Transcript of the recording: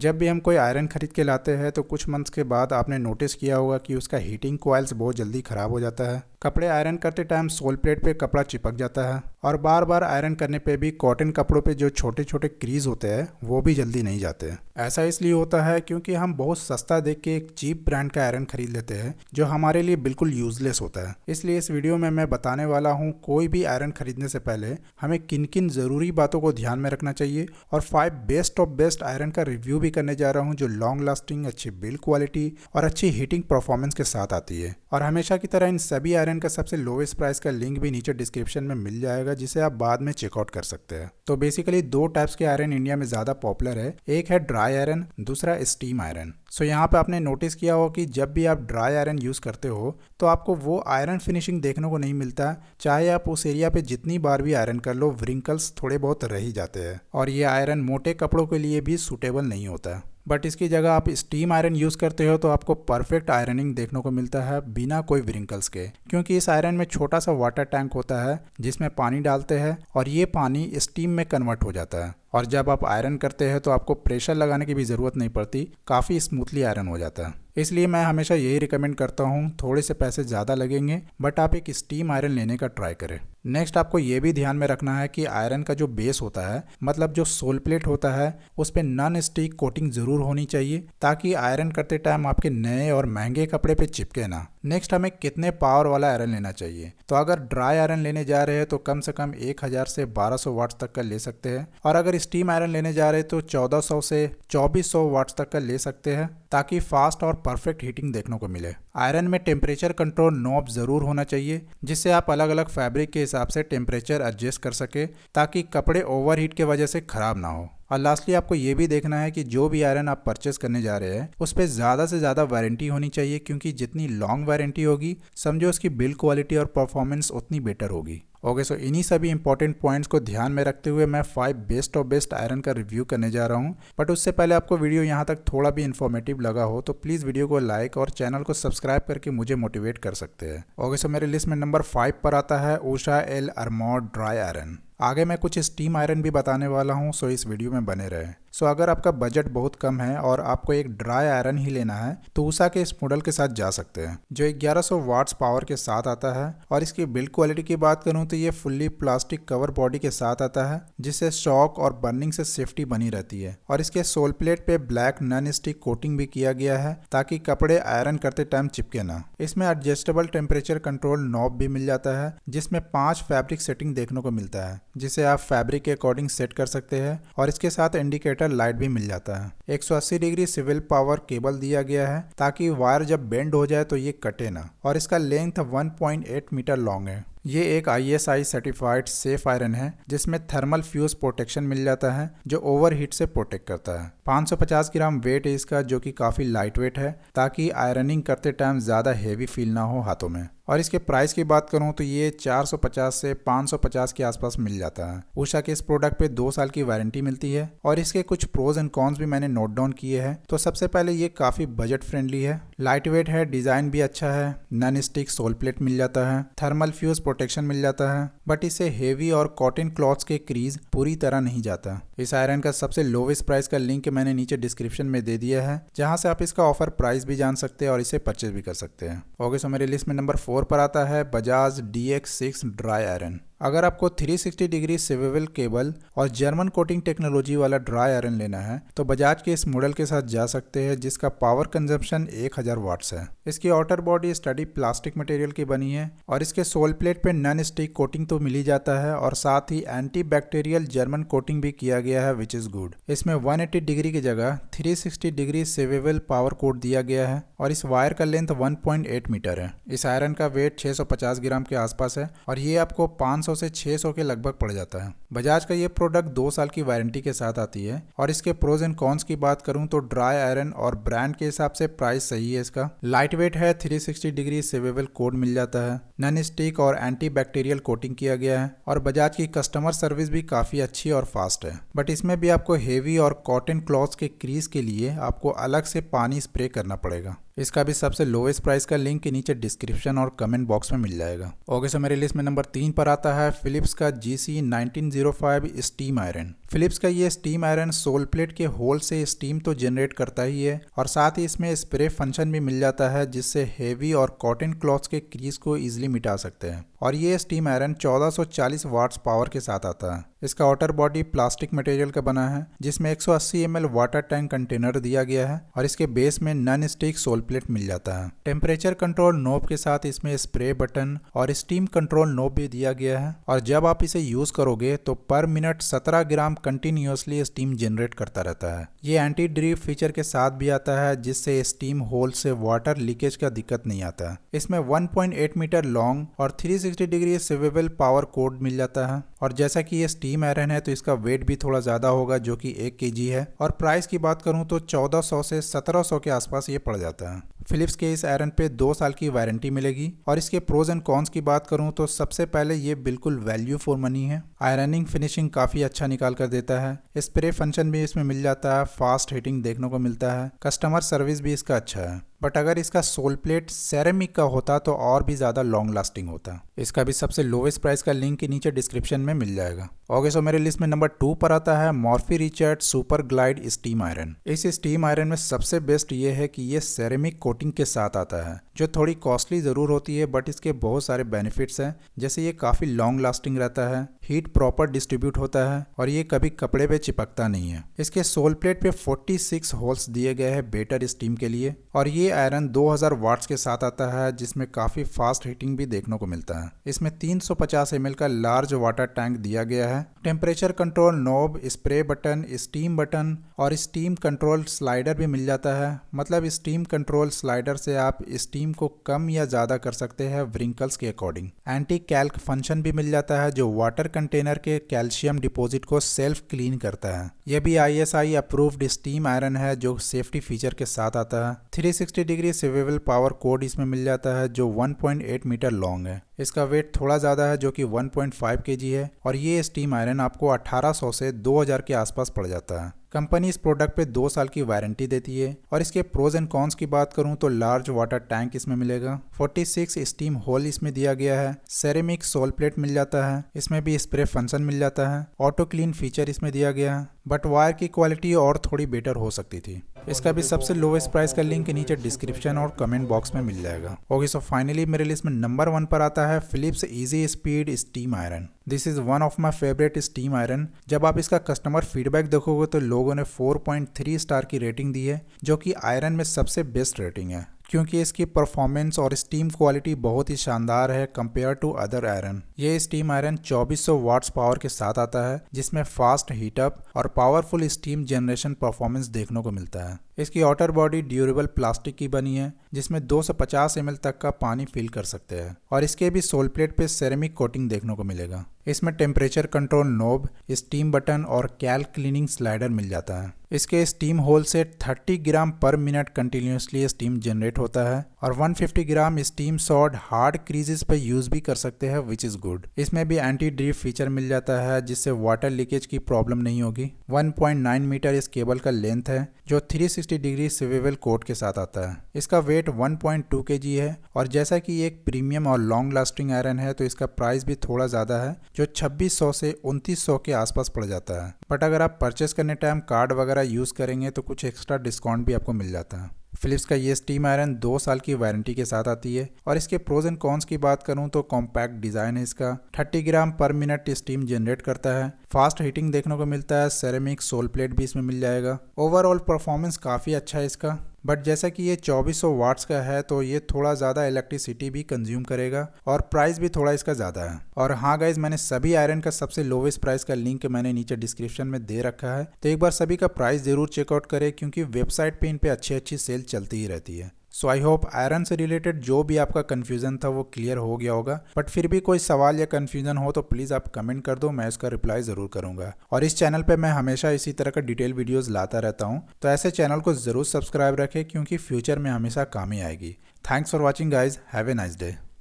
जब भी हम कोई आयरन ख़रीद के लाते हैं तो कुछ मंथ्स के बाद आपने नोटिस किया होगा कि उसका हीटिंग कॉयल्स बहुत जल्दी ख़राब हो जाता है कपड़े आयरन करते टाइम सोल प्लेट पे कपड़ा चिपक जाता है और बार बार आयरन करने पे भी कॉटन कपड़ों पे जो छोटे छोटे क्रीज होते हैं वो भी जल्दी नहीं जाते ऐसा इसलिए होता है क्योंकि हम बहुत सस्ता देख के एक चीप ब्रांड का आयरन खरीद लेते हैं जो हमारे लिए बिल्कुल यूजलेस होता है इसलिए इस वीडियो में मैं बताने वाला हूँ कोई भी आयरन खरीदने से पहले हमें किन किन ज़रूरी बातों को ध्यान में रखना चाहिए और five best of best iron का रिव्यू भी करने जा रहा हूँ जो लॉन्ग लास्टिंग अच्छी बिल्ड क्वालिटी और अच्छी हीटिंग परफॉर्मेंस के साथ आती है और हमेशा की तरह इन सभी आयरन ब्रांड का सबसे लोवेस्ट प्राइस का लिंक भी नीचे डिस्क्रिप्शन में मिल जाएगा जिसे आप बाद में चेकआउट कर सकते हैं तो बेसिकली दो टाइप्स के आयरन इंडिया में ज़्यादा पॉपुलर है एक है ड्राई आयरन दूसरा स्टीम आयरन सो so, यहाँ पे आपने नोटिस किया हो कि जब भी आप ड्राई आयरन यूज़ करते हो तो आपको वो आयरन फिनिशिंग देखने को नहीं मिलता चाहे आप उस एरिया पे जितनी बार भी आयरन कर लो व्रिंकल्स थोड़े बहुत रह ही जाते हैं और ये आयरन मोटे कपड़ों के लिए भी सूटेबल नहीं होता बट इसकी जगह आप स्टीम आयरन यूज़ करते हो तो आपको परफेक्ट आयरनिंग देखने को मिलता है बिना कोई व्रिंकल्स के क्योंकि इस आयरन में छोटा सा वाटर टैंक होता है जिसमें पानी डालते हैं और ये पानी स्टीम में कन्वर्ट हो जाता है और जब आप आयरन करते हैं तो आपको प्रेशर लगाने की भी ज़रूरत नहीं पड़ती काफ़ी स्मूथली आयरन हो जाता है इसलिए मैं हमेशा यही रिकमेंड करता हूँ थोड़े से पैसे ज़्यादा लगेंगे बट आप एक स्टीम आयरन लेने का ट्राई करें नेक्स्ट आपको ये भी ध्यान में रखना है कि आयरन का जो बेस होता है मतलब जो सोल प्लेट होता है उस पर नॉन स्टिक कोटिंग ज़रूर होनी चाहिए ताकि आयरन करते टाइम आपके नए और महंगे कपड़े पे चिपके ना नेक्स्ट हमें कितने पावर वाला आयरन लेना चाहिए तो अगर ड्राई आयरन लेने जा रहे हैं तो कम से कम 1000 से 1200 वाट्स तक का ले सकते हैं और अगर स्टीम आयरन लेने जा रहे हैं तो 1400 से 2400 वाट्स तक का ले सकते हैं ताकि फास्ट और परफेक्ट हीटिंग देखने को मिले आयरन में टेम्परेचर कंट्रोल नॉब ज़रूर होना चाहिए जिससे आप अलग अलग फैब्रिक के हिसाब से टेम्परेचर एडजस्ट कर सके ताकि कपड़े ओवर हीट के वजह से ख़राब ना हो और लास्टली आपको ये भी देखना है कि जो भी आयरन आप परचेस करने जा रहे हैं उस पर ज़्यादा से ज़्यादा वारंटी होनी चाहिए क्योंकि जितनी लॉन्ग वारंटी होगी समझो उसकी बिल्ड क्वालिटी और परफॉर्मेंस उतनी बेटर होगी ओके सो इन्हीं सभी इंपॉर्टेंट पॉइंट्स को ध्यान में रखते हुए मैं five best of best iron का रिव्यू करने जा रहा हूँ बट उससे पहले आपको वीडियो यहाँ तक थोड़ा भी इन्फॉर्मेटिव लगा हो तो प्लीज़ वीडियो को लाइक और चैनल को सब्सक्राइब करके मुझे मोटिवेट कर सकते हैं ओके सो मेरे लिस्ट में नंबर फाइव पर आता है Usha L Armor dry iron आगे मैं कुछ स्टीम आयरन भी बताने वाला हूँ सो इस वीडियो में बने रहें सो अगर आपका बजट बहुत कम है और आपको एक ड्राई आयरन ही लेना है तो उषा के इस मॉडल के साथ जा सकते हैं जो 1100 वाट्स पावर के साथ आता है और इसकी बिल्ड क्वालिटी की बात करूँ तो ये फुल्ली प्लास्टिक कवर बॉडी के साथ आता है जिससे शॉक और बर्निंग से सेफ्टी बनी रहती है और इसके सोल प्लेट पे ब्लैक नन स्टिक कोटिंग भी किया गया है ताकि कपड़े आयरन करते टाइम चिपके ना इसमें एडजस्टेबल टेम्परेचर कंट्रोल नॉब भी मिल जाता है जिसमें पांच फैब्रिक सेटिंग देखने को मिलता है जिसे आप फैब्रिक के अकॉर्डिंग सेट कर सकते हैं और इसके साथ इंडिकेटर मीटर लाइट भी मिल जाता है 180 डिग्री सिविल पावर केबल दिया गया है ताकि वायर जब बेंड हो जाए तो ये कटे ना और इसका लेंथ 1.8 मीटर लॉन्ग है ये एक आईएसआई सर्टिफाइड सेफ आयरन है जिसमें थर्मल फ्यूज प्रोटेक्शन मिल जाता है जो ओवरहीट से प्रोटेक्ट करता है 550 ग्राम वेट है इसका जो कि काफ़ी लाइट वेट है ताकि आयरनिंग करते टाइम ज़्यादा हेवी फील ना हो हाथों में और इसके प्राइस की बात करूँ तो ये 450 से 550 के आसपास मिल जाता है उषा के इस प्रोडक्ट पे दो साल की वारंटी मिलती है और इसके कुछ प्रोज एंड कॉन्स भी मैंने नोट डाउन किए हैं तो सबसे पहले ये काफ़ी बजट फ्रेंडली है लाइट वेट है डिज़ाइन भी अच्छा है नन स्टिक सोल प्लेट मिल जाता है थर्मल फ्यूज प्रोटेक्शन मिल जाता है बट इसे हेवी और कॉटन क्लॉथ्स के क्रीज पूरी तरह नहीं जाता इस आयरन का सबसे लोवेस्ट प्राइस का लिंक मैंने नीचे डिस्क्रिप्शन में दे दिया है जहाँ से आप इसका ऑफर प्राइस भी जान सकते हैं और इसे परचेज भी कर सकते हैं ओके सो मेरे लिस्ट में नंबर फोर फोर पर आता है Bajaj D X six dry iron अगर आपको 360 डिग्री सेवेबल केबल और जर्मन कोटिंग टेक्नोलॉजी वाला ड्राई आयरन लेना है तो बजाज के इस मॉडल के साथ जा सकते हैं जिसका पावर कंजप्शन 1000 हजार वाट्स है इसकी outer body sturdy plastic material की बनी है और इसके सोल प्लेट पे नॉन स्टिक कोटिंग तो मिली जाता है और साथ ही एंटी बैक्टीरियल जर्मन कोटिंग भी किया गया है विच इज गुड इसमें वन डिग्री की जगह three degree swivel power cord दिया गया है और इस वायर का लेंथ वन मीटर है इस आयरन का वेट छह ग्राम के आसपास है और ये आपको 500 500 से 600 के लगभग पड़ जाता है बजाज का ये प्रोडक्ट दो साल की वारंटी के साथ आती है और इसके प्रोज एंड कॉन्स की बात करूँ तो ड्राई आयरन और ब्रांड के हिसाब से प्राइस सही है इसका लाइट वेट है 360 डिग्री सेवेबल कोड मिल जाता है नन स्टिक और एंटी बैक्टीरियल कोटिंग किया गया है और बजाज की कस्टमर सर्विस भी काफ़ी अच्छी और फास्ट है बट इसमें भी आपको हेवी और कॉटन क्लॉथ के क्रीज के लिए आपको अलग से पानी स्प्रे करना पड़ेगा इसका भी सबसे लोवेस्ट प्राइस का लिंक नीचे डिस्क्रिप्शन और कमेंट बॉक्स में मिल जाएगा ओके सो मेरे लिस्ट में नंबर तीन पर आता है फिलिप्स का G C nineteen zero five steam iron Philips का ये स्टीम आयरन सोल प्लेट के होल से स्टीम तो जनरेट करता ही है और साथ ही इसमें स्प्रे फंक्शन भी मिल जाता है जिससे हेवी और कॉटन क्लॉथ्स के क्रीज को इजिली मिटा सकते हैं और ये स्टीम आयरन 1440 वाट्स पावर के साथ आता है इसका आउटर बॉडी प्लास्टिक मटेरियल का बना है जिसमें 180 ml वाटर टैंक कंटेनर दिया गया है और इसके बेस में नॉन स्टिक सोल प्लेट मिल जाता है टेम्परेचर कंट्रोल नोब के साथ इसमें स्प्रे बटन और स्टीम कंट्रोल नोब भी दिया गया है और जब आप इसे यूज करोगे तो पर minute 17 gram continuously steam generate करता रहता है ये एंटी ड्रीप फीचर के साथ भी आता है जिससे स्टीम होल से वाटर लीकेज का दिक्कत नहीं आता है इसमें 1.8 मीटर लॉन्ग और 360 डिग्री सिवेबल पावर कोड मिल जाता है और जैसा कि ये स्टीम स्टीम आयरन है तो इसका वेट भी थोड़ा ज़्यादा होगा जो कि एक के है और प्राइस की बात करूँ तो 1400 से 1700 के आसपास ये पड़ जाता है फिलिप्स के इस आयरन पे दो साल की वारंटी मिलेगी और इसके प्रोज एंड कॉन्स की बात करूँ तो सबसे पहले ये बिल्कुल वैल्यू फॉर मनी है आयरनिंग फिनिशिंग काफ़ी अच्छा निकाल कर देता है स्प्रे फंक्शन भी इसमें मिल जाता है फास्ट हीटिंग देखने को मिलता है कस्टमर सर्विस भी इसका अच्छा है बट अगर इसका सोल प्लेट सेरेमिक का होता तो और भी ज़्यादा लॉन्ग लास्टिंग होता इसका भी सबसे लोवेस्ट प्राइस का लिंक नीचे डिस्क्रिप्शन में मिल जाएगा ओके सो मेरे लिस्ट में नंबर टू पर आता है Morphy Richard super glide steam iron इस स्टीम आयरन में सबसे बेस्ट ये है कि ये सेरेमिक कोटिंग के साथ आता है जो थोड़ी कॉस्टली ज़रूर होती है बट इसके बहुत सारे बेनिफिट्स हैं जैसे ये काफ़ी लॉन्ग लास्टिंग रहता है हीट प्रॉपर डिस्ट्रीब्यूट होता है और ये कभी कपड़े पे चिपकता नहीं है इसके सोल प्लेट पे 46 होल्स दिए गए हैं बेटर स्टीम के लिए और ये आयरन 2000 वाट्स के साथ आता है जिसमें काफ़ी फास्ट हीटिंग भी देखने को मिलता है इसमें 350 सौ का लार्ज वाटर टैंक दिया गया है temperature control knob spray button steam button और स्टीम कंट्रोल स्लाइडर भी मिल जाता है मतलब स्टीम कंट्रोल स्लाइडर से आप स्टीम को कम या ज़्यादा कर सकते हैं व्रिंकल्स के अकॉर्डिंग एंटी कैल्क फंक्शन भी मिल जाता है जो वाटर कंटेनर के कैल्शियम डिपॉजिट को सेल्फ क्लीन करता है यह भी आई अप्रूव्ड स्टीम आयरन है जो सेफ्टी फीचर के साथ आता है three degree swivel power cord इसमें मिल जाता है जो वन मीटर लॉन्ग है इसका वेट थोड़ा ज़्यादा है जो कि वन पॉइंट है और ये स्टीम आयरन रेन आपको 1800 से 2000 के आसपास पड़ जाता है कंपनी इस प्रोडक्ट पे दो साल की वारंटी देती है और इसके प्रोज एंड कॉन्स की बात करूं तो लार्ज वाटर टैंक इसमें मिलेगा 46 स्टीम होल इसमें दिया गया है सेरेमिक सोल प्लेट मिल जाता है इसमें भी स्प्रे फंक्शन मिल जाता है ऑटो क्लीन फीचर इसमें दिया गया है बट वायर की क्वालिटी और थोड़ी बेटर हो सकती थी इसका भी सबसे लोवेस्ट प्राइस का लिंक नीचे डिस्क्रिप्शन और कमेंट बॉक्स में मिल जाएगा ओके सो फाइनली मेरे लिस्ट में नंबर वन पर आता है Philips easy speed steam iron this is one of my favourite steam iron जब आप इसका कस्टमर फीडबैक देखोगे तो लोग लोगों ने 4.3 स्टार की रेटिंग दी है जो कि आयरन में सबसे बेस्ट रेटिंग है क्योंकि इसकी परफॉर्मेंस और स्टीम क्वालिटी बहुत ही शानदार है कंपेयर टू अदर आयरन ये स्टीम आयरन 2400 वाट्स पावर के साथ आता है जिसमें फास्ट हीटअप और पावरफुल स्टीम जनरेशन परफॉर्मेंस देखने को मिलता है इसकी आउटर बॉडी ड्यूरेबल प्लास्टिक की बनी है जिसमें 250 सौ पचास तक का पानी फिल कर सकते हैं और इसके भी सोल प्लेट पे सेरेमिक कोटिंग देखने को मिलेगा इसमें temperature control knob steam button और कैल क्लीनिंग स्लाइडर मिल जाता है इसके स्टीम होल से 30 ग्राम पर मिनट कंटिन्यूसली स्टीम जनरेट होता है और 150 gram steam shot hard creases पर यूज भी कर सकते हैं विच इज गुड इसमें भी एंटी ड्रीप फीचर मिल जाता है जिससे वाटर लीकेज की प्रॉब्लम नहीं होगी 1.9 मीटर इस केबल का लेंथ है जो 360 डिग्री सिवेबल कोट के साथ आता है इसका वेट 1.2 पॉइंट है और जैसा कि एक प्रीमियम और लॉन्ग लास्टिंग आयरन है तो इसका प्राइस भी थोड़ा ज़्यादा है जो 2600 से 2900 के आसपास पड़ जाता है बट अगर आप परचेस करने टाइम कार्ड वगैरह यूज़ करेंगे तो कुछ एक्स्ट्रा डिस्काउंट भी आपको मिल जाता है फिलिप्स का ये स्टीम आयरन दो साल की वारंटी के साथ आती है और इसके प्रोज एंड कॉन्स की बात करूँ तो कॉम्पैक्ट डिज़ाइन है इसका 30 ग्राम पर मिनट स्टीम जनरेट करता है फास्ट हीटिंग देखने को मिलता है सेरेमिक सोल प्लेट भी इसमें मिल जाएगा ओवरऑल परफॉर्मेंस काफ़ी अच्छा है इसका बट जैसा कि ये 2400 वाट्स का है तो ये थोड़ा ज़्यादा इलेक्ट्रिसिटी भी कंज्यूम करेगा और प्राइस भी थोड़ा इसका ज़्यादा है और हाँ गाइज मैंने सभी आयरन का सबसे लोवेस्ट प्राइस का लिंक मैंने नीचे डिस्क्रिप्शन में दे रखा है तो एक बार सभी का प्राइस ज़रूर चेकआउट करें क्योंकि वेबसाइट पर इन पर अच्छी अच्छी सेल चलती ही रहती है सो आई होप आयरन से रिलेटेड जो भी आपका कन्फ्यूज़न था वो क्लियर हो गया होगा बट फिर भी कोई सवाल या कन्फ्यूज़न हो तो प्लीज़ आप कमेंट कर दो मैं उसका रिप्लाई ज़रूर करूंगा और इस चैनल पे मैं हमेशा इसी तरह का डिटेल वीडियोस लाता रहता हूँ तो ऐसे चैनल को ज़रूर सब्सक्राइब रखें क्योंकि फ्यूचर में हमेशा काम ही आएगी thanks for watching guys have a nice day